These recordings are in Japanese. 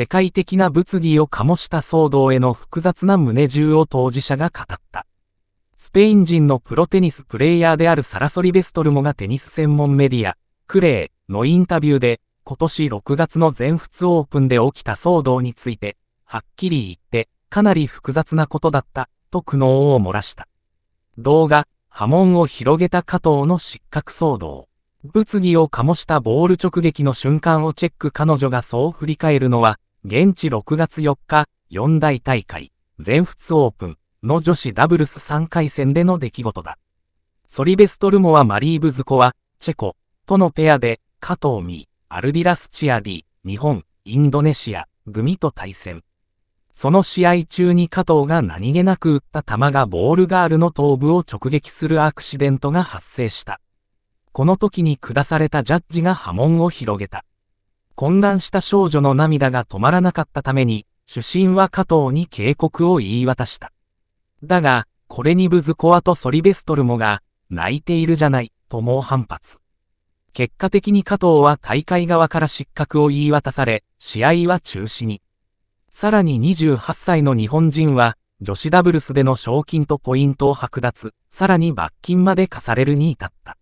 世界的な物議を醸した騒動への複雑な胸中を当事者が語った。スペイン人のプロテニスプレイヤーであるサラソリ・ベストルモがテニス専門メディア、クレイのインタビューで、今年6月の全仏オープンで起きた騒動について、はっきり言って、かなり複雑なことだった、と苦悩を漏らした。動画、波紋を広げた加藤の失格騒動。物議を醸したボール直撃の瞬間をチェック彼女がそう振り返るのは、現地6月4日、四大大会、全仏オープンの女子ダブルス3回戦での出来事だ。ソリベストルモはマリー・ブズコワ、チェコ、とのペアで、加藤美、アルディラス・チアディ、日本、インドネシア、組と対戦。その試合中に加藤が何気なく打った球がボールガールの頭部を直撃するアクシデントが発生した。この時に下されたジャッジが波紋を広げた。混乱した少女の涙が止まらなかったために、主審は加藤に警告を言い渡した。だが、これにブズコアとソリベストルモが、泣いているじゃない、と猛反発。結果的に加藤は大会側から失格を言い渡され、試合は中止に。さらに28歳の日本人は、女子ダブルスでの賞金とポイントを剥奪、さらに罰金まで課されるに至った。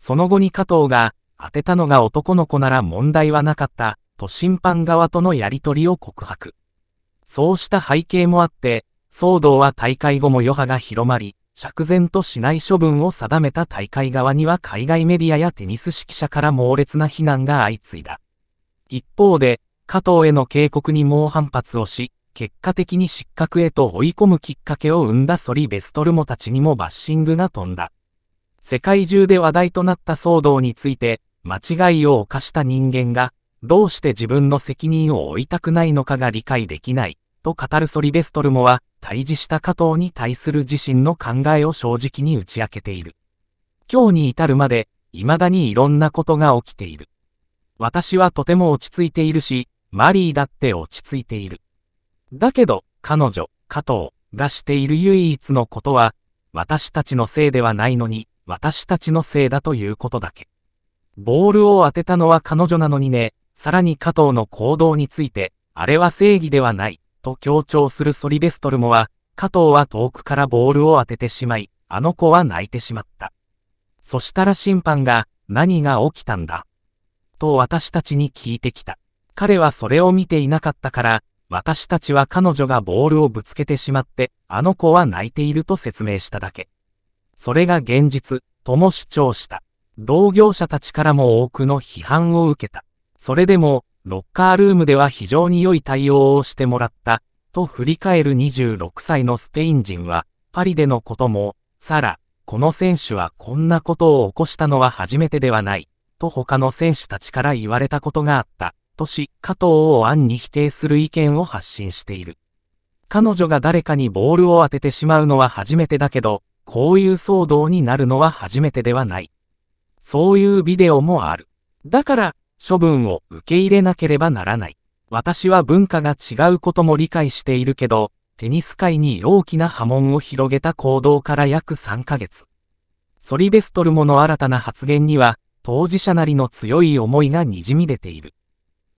その後に加藤が、当てたのが男の子なら問題はなかった、と審判側とのやり取りを告白。そうした背景もあって、騒動は大会後も余波が広まり、釈然としない処分を定めた大会側には海外メディアやテニス指揮者から猛烈な非難が相次いだ。一方で、加藤への警告に猛反発をし、結果的に失格へと追い込むきっかけを生んだソリ・ベストルモたちにもバッシングが飛んだ。世界中で話題となった騒動について、間違いを犯した人間が、どうして自分の責任を負いたくないのかが理解できない、と語るソリベストルモは、退治した加藤に対する自身の考えを正直に打ち明けている。今日に至るまで、未だにいろんなことが起きている。私はとても落ち着いているし、マリーだって落ち着いている。だけど、彼女、加藤がしている唯一のことは、私たちのせいではないのに、私たちのせいだということだけ。ボールを当てたのは彼女なのにね、さらに加藤の行動について、あれは正義ではない、と強調するソリベストルモは、加藤は遠くからボールを当ててしまい、あの子は泣いてしまった。そしたら審判が、何が起きたんだと私たちに聞いてきた。彼はそれを見ていなかったから、私たちは彼女がボールをぶつけてしまって、あの子は泣いていると説明しただけ。それが現実、とも主張した。同業者たちからも多くの批判を受けた。それでも、ロッカールームでは非常に良い対応をしてもらった、と振り返る26歳のスペイン人は、パリでのことも、サラ、この選手はこんなことを起こしたのは初めてではない、と他の選手たちから言われたことがあった、とし、加藤を案に否定する意見を発信している。彼女が誰かにボールを当ててしまうのは初めてだけど、こういう騒動になるのは初めてではない。そういうビデオもある。だから、処分を受け入れなければならない。私は文化が違うことも理解しているけど、テニス界に大きな波紋を広げた行動から約3ヶ月。ソリベストルモの新たな発言には、当事者なりの強い思いがにじみ出ている。